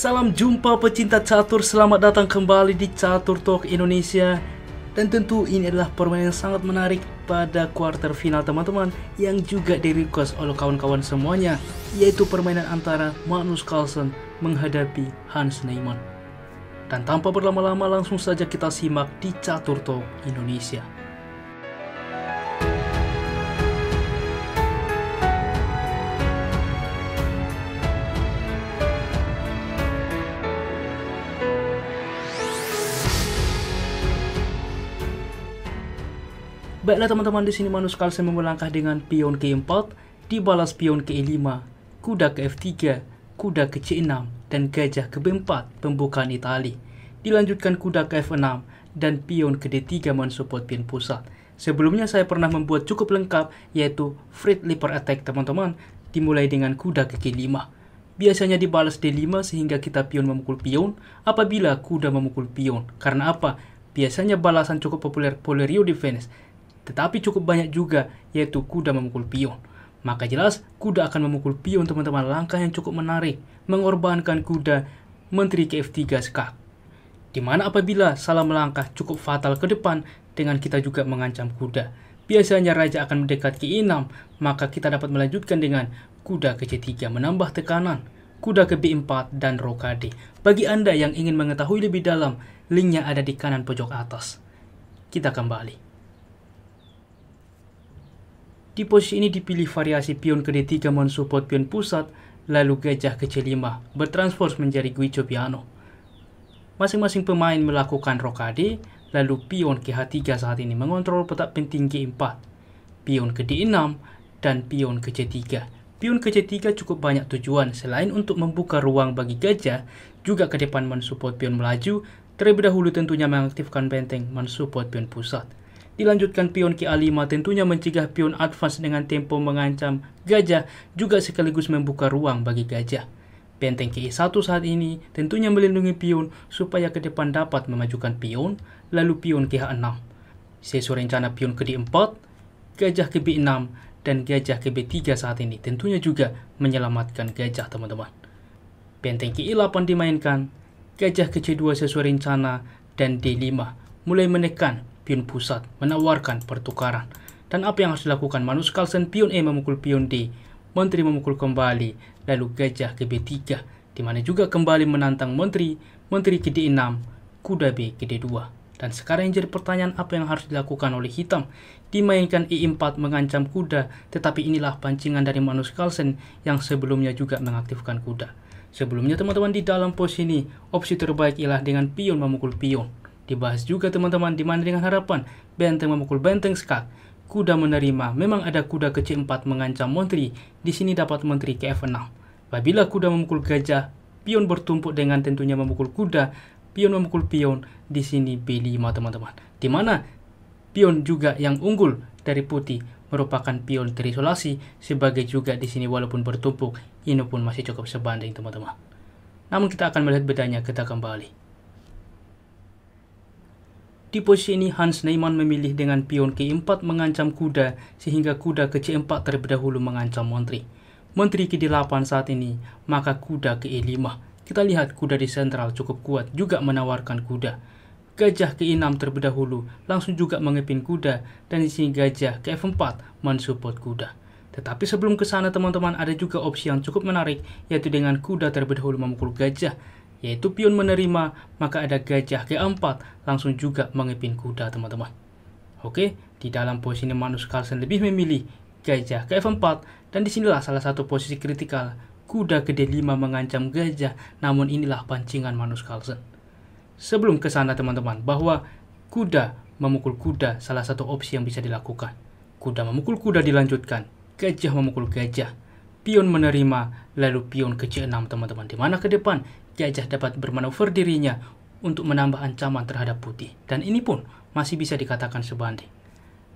Salam jumpa pecinta catur, selamat datang kembali di Catur Talk Indonesia Dan tentu ini adalah permainan yang sangat menarik pada quarter final teman-teman Yang juga di request oleh kawan-kawan semuanya Yaitu permainan antara Magnus Carlsen menghadapi Hans Neumann Dan tanpa berlama-lama langsung saja kita simak di Catur Talk Indonesia Baiklah teman-teman di sini Manus saya memulangkah dengan pion ke-4, dibalas pion ke-5, kuda ke F3, kuda ke C6, dan gajah ke B4 pembukaan Itali. Dilanjutkan kuda ke F6 dan pion ke D3 mensupport pion pusat. Sebelumnya saya pernah membuat cukup lengkap yaitu Fred Leper Attack teman-teman, dimulai dengan kuda ke G5. Biasanya dibalas D5 sehingga kita pion memukul pion apabila kuda memukul pion. Karena apa? Biasanya balasan cukup populer Polerio Defense tetapi cukup banyak juga, yaitu kuda memukul pion. Maka jelas, kuda akan memukul pion teman-teman langkah yang cukup menarik, mengorbankan kuda Menteri KF3 Skak. Dimana apabila salah melangkah cukup fatal ke depan dengan kita juga mengancam kuda. Biasanya raja akan mendekat ke E6, maka kita dapat melanjutkan dengan kuda ke C3 menambah tekanan, kuda ke B4, dan rokade. Bagi Anda yang ingin mengetahui lebih dalam, linknya ada di kanan pojok atas. Kita kembali. Di posisi ini dipilih variasi pion ke D3 mensupport pion pusat, lalu gajah ke C5 bertransform menjadi Guicho Piano. Masing-masing pemain melakukan rokade, lalu pion ke H3 saat ini mengontrol petak penting G4, pion ke D6, dan pion ke C3. Pion ke C3 cukup banyak tujuan, selain untuk membuka ruang bagi gajah, juga ke depan mensupport pion melaju, terlebih dahulu tentunya mengaktifkan benteng mensupport pion pusat. Dilanjutkan pion ke A5 tentunya mencegah pion advance dengan tempo mengancam gajah juga sekaligus membuka ruang bagi gajah. Benteng ke E1 saat ini tentunya melindungi pion supaya ke depan dapat memajukan pion, lalu pion ke H6. Sesuai rencana pion ke D4, gajah ke B6, dan gajah ke B3 saat ini tentunya juga menyelamatkan gajah teman-teman. Benteng ke E8 dimainkan, gajah ke C2 sesuai rencana, dan D5 mulai menekan pion pusat menawarkan pertukaran. Dan apa yang harus dilakukan? manus Carlsen pion E memukul pion D, Menteri memukul kembali, lalu gajah ke B3, di mana juga kembali menantang Menteri, Menteri ke D6, kuda B ke D2. Dan sekarang yang jadi pertanyaan apa yang harus dilakukan oleh hitam? Dimainkan E4 mengancam kuda, tetapi inilah pancingan dari Manus Carlsen yang sebelumnya juga mengaktifkan kuda. Sebelumnya teman-teman di dalam pos ini, opsi terbaik ialah dengan pion memukul pion. Dibahas juga teman-teman di mana dengan harapan benteng memukul benteng skak. Kuda menerima, memang ada kuda kecil 4 mengancam menteri, di sini dapat menteri ke F6. Apabila kuda memukul gajah, pion bertumpuk dengan tentunya memukul kuda, pion memukul pion, di sini B5 teman-teman. Di mana pion juga yang unggul dari putih merupakan pion terisolasi sebagai juga di sini walaupun bertumpuk ini pun masih cukup sebanding teman-teman. Namun kita akan melihat bedanya kita kembali. Di posisi ini Hans Neiman memilih dengan pion ke 4 mengancam kuda sehingga kuda ke C4 terlebih dahulu mengancam Menteri. Menteri ke D8 saat ini, maka kuda ke E5. Kita lihat kuda di sentral cukup kuat juga menawarkan kuda. Gajah ke E6 terlebih dahulu langsung juga mengepin kuda dan di sini gajah ke F4 mensupport kuda. Tetapi sebelum ke sana teman-teman ada juga opsi yang cukup menarik yaitu dengan kuda terlebih dahulu memukul gajah yaitu pion menerima, maka ada gajah keempat langsung juga mengepin kuda teman-teman. Oke, di dalam posisi ini Magnus Carlsen lebih memilih gajah ke F4 dan disinilah salah satu posisi kritikal kuda ke d 5 mengancam gajah namun inilah pancingan Magnus Carlsen. Sebelum ke sana teman-teman bahwa kuda memukul kuda salah satu opsi yang bisa dilakukan. Kuda memukul kuda dilanjutkan, gajah memukul gajah pion menerima, lalu pion ke C6 teman-teman, di mana ke depan gajah dapat bermanuver dirinya untuk menambah ancaman terhadap putih. Dan ini pun masih bisa dikatakan sebanding.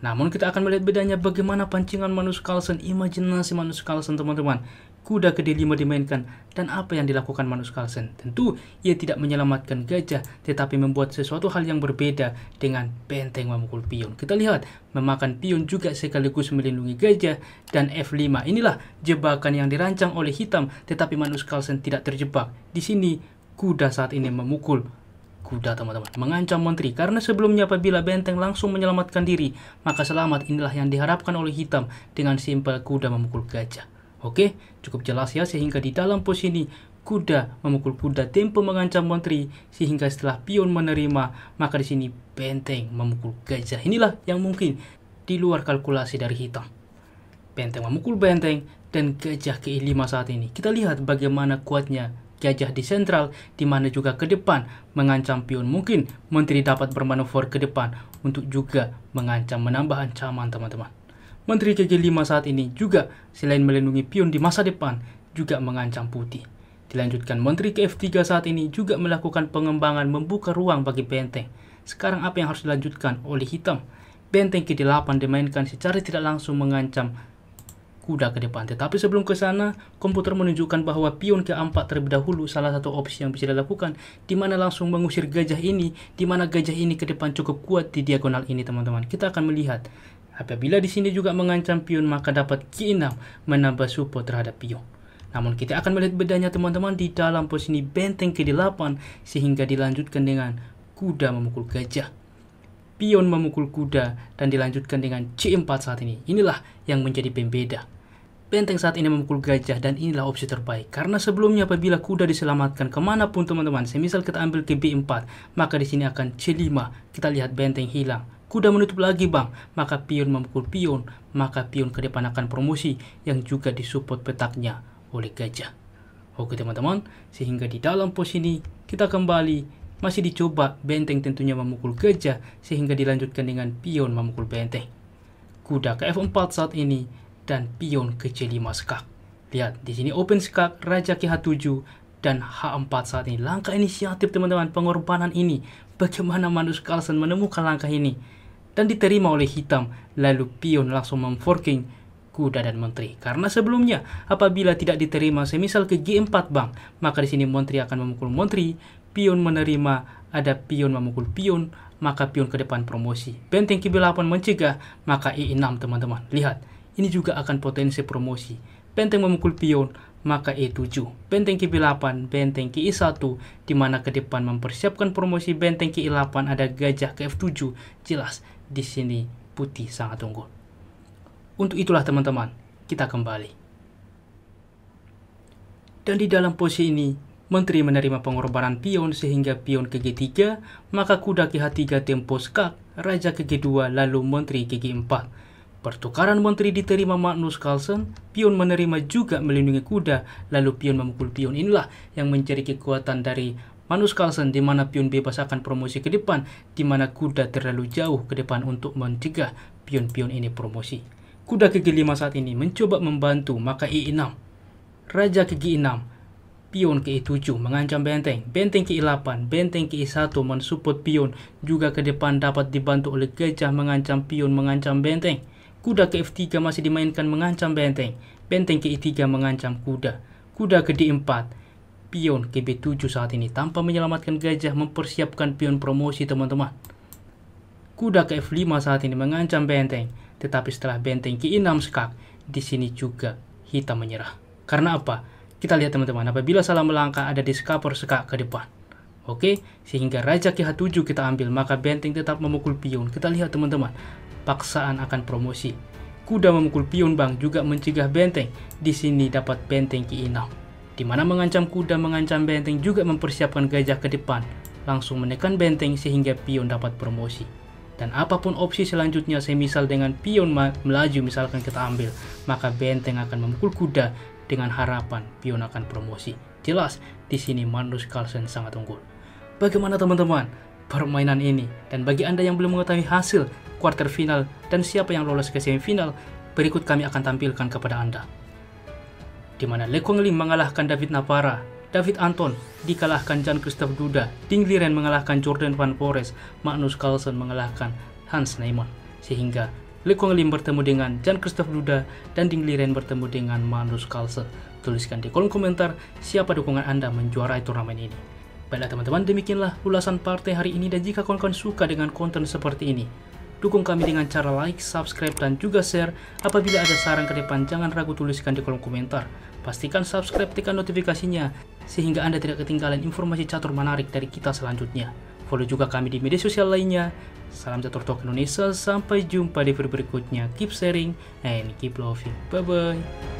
Namun kita akan melihat bedanya bagaimana pancingan Manus Carlsen, imajinasi Manus Carlsen teman-teman kuda gede lima dimainkan, dan apa yang dilakukan manus Carlsen. Tentu, ia tidak menyelamatkan gajah, tetapi membuat sesuatu hal yang berbeda dengan benteng memukul pion. Kita lihat, memakan pion juga sekaligus melindungi gajah dan F5. Inilah jebakan yang dirancang oleh hitam, tetapi manus Carlsen tidak terjebak. Di sini, kuda saat ini memukul kuda teman-teman mengancam menteri karena sebelumnya apabila benteng langsung menyelamatkan diri maka selamat inilah yang diharapkan oleh hitam dengan simpel kuda memukul gajah Oke, cukup jelas ya sehingga di dalam pos ini kuda memukul kuda tempo mengancam menteri sehingga setelah pion menerima maka di sini benteng memukul gajah. Inilah yang mungkin di luar kalkulasi dari hitam. Benteng memukul benteng dan gajah ke-5 saat ini. Kita lihat bagaimana kuatnya gajah di sentral di mana juga ke depan mengancam pion. Mungkin menteri dapat bermanuver ke depan untuk juga mengancam menambah ancaman teman-teman. Menteri KG5 saat ini juga selain melindungi pion di masa depan, juga mengancam Putih. Dilanjutkan, Menteri KF3 saat ini juga melakukan pengembangan membuka ruang bagi benteng. Sekarang apa yang harus dilanjutkan oleh Hitam? Benteng ke-8 dimainkan secara tidak langsung mengancam kuda ke depan. Tetapi sebelum ke sana, komputer menunjukkan bahwa pion ke K4 terlebih dahulu salah satu opsi yang bisa dilakukan, di mana langsung mengusir gajah ini, di mana gajah ini ke depan cukup kuat di diagonal ini, teman-teman. Kita akan melihat Apabila di sini juga mengancam pion, maka dapat G6 menambah support terhadap pion. Namun kita akan melihat bedanya teman-teman di dalam posisi benteng ke 8 sehingga dilanjutkan dengan kuda memukul gajah. Pion memukul kuda dan dilanjutkan dengan C4 saat ini. Inilah yang menjadi pembeda. Benteng saat ini memukul gajah dan inilah opsi terbaik. Karena sebelumnya apabila kuda diselamatkan kemanapun teman-teman, semisal kita ambil ke B4, maka di sini akan C5. Kita lihat benteng hilang kuda menutup lagi bang, maka pion memukul pion, maka pion ke depan akan promosi yang juga disupport petaknya oleh gajah. Oke teman-teman, sehingga di dalam pos ini kita kembali masih dicoba benteng tentunya memukul gajah sehingga dilanjutkan dengan pion memukul benteng. Kuda ke F4 saat ini dan pion ke C5 skak. Lihat, di sini open skak, raja ke H7 dan H4 saat ini. Langkah inisiatif teman-teman, pengorbanan ini. Bagaimana Manus Carlsen menemukan langkah ini? dan diterima oleh hitam. Lalu pion langsung memforking kuda dan menteri. Karena sebelumnya, apabila tidak diterima semisal ke G4 bang, maka di sini menteri akan memukul menteri, pion menerima, ada pion memukul pion, maka pion ke depan promosi. Benteng KB8 mencegah, maka E6 teman-teman. Lihat, ini juga akan potensi promosi. Benteng memukul pion, maka E7. Benteng KB8, benteng KI1, di mana ke depan mempersiapkan promosi benteng KI8 ada gajah ke F7. Jelas, di sini putih sangat unggul. Untuk itulah teman-teman, kita kembali. Dan di dalam posisi ini, menteri menerima pengorbanan pion sehingga pion ke G3, maka kuda ke H3 tempo skak, raja ke G2, lalu menteri ke G4. Pertukaran menteri diterima Magnus Carlsen, pion menerima juga melindungi kuda, lalu pion memukul pion inilah yang menjadi kekuatan dari Manus Carlsen di mana pion bebas akan promosi ke depan, di mana kuda terlalu jauh ke depan untuk mencegah pion-pion ini promosi. Kuda kegi-5 saat ini mencoba membantu maka e6. Raja kegi-6, pion ke e7 mengancam benteng, benteng ke e8, benteng ke e1 mensupport pion, juga ke depan dapat dibantu oleh gajah mengancam pion mengancam benteng. Kuda ke f3 masih dimainkan mengancam benteng, benteng ke e3 mengancam kuda, kuda ke d4, pion KB7 saat ini. Tanpa menyelamatkan gajah mempersiapkan pion promosi teman-teman. Kuda ke F5 saat ini mengancam benteng. Tetapi setelah benteng Ki6 skak, di sini juga hitam menyerah. Karena apa? Kita lihat teman-teman, apabila salah melangkah ada diskaper skak ke depan. Oke, sehingga Raja KH7 kita ambil, maka benteng tetap memukul pion. Kita lihat teman-teman, paksaan akan promosi kuda memukul pion bang juga mencegah benteng. Di sini dapat benteng Ki6 di mana mengancam kuda mengancam benteng juga mempersiapkan gajah ke depan, langsung menekan benteng sehingga pion dapat promosi. Dan apapun opsi selanjutnya semisal dengan pion melaju misalkan kita ambil, maka benteng akan memukul kuda dengan harapan pion akan promosi. Jelas, di sini manus Carlsen sangat unggul. Bagaimana teman-teman permainan ini? Dan bagi Anda yang belum mengetahui hasil quarter final dan siapa yang lolos ke semifinal, berikut kami akan tampilkan kepada Anda di mana Le Kongli mengalahkan David Napara, David Anton dikalahkan Jan Christoph Duda, Ding Liren mengalahkan Jordan Van Pores, Magnus Carlsen mengalahkan Hans Neumann. Sehingga Le Lim bertemu dengan Jan Christoph Duda dan Ding Liren bertemu dengan Magnus Carlsen. Tuliskan di kolom komentar siapa dukungan Anda menjuarai turnamen ini. Baiklah teman-teman, demikianlah ulasan partai hari ini dan jika kawan-kawan suka dengan konten seperti ini, Dukung kami dengan cara like, subscribe, dan juga share. Apabila ada saran ke depan, jangan ragu tuliskan di kolom komentar. Pastikan subscribe, tekan notifikasinya, sehingga Anda tidak ketinggalan informasi catur menarik dari kita selanjutnya. Follow juga kami di media sosial lainnya. Salam catur talk Indonesia, sampai jumpa di video berikutnya. Keep sharing and keep loving. Bye-bye.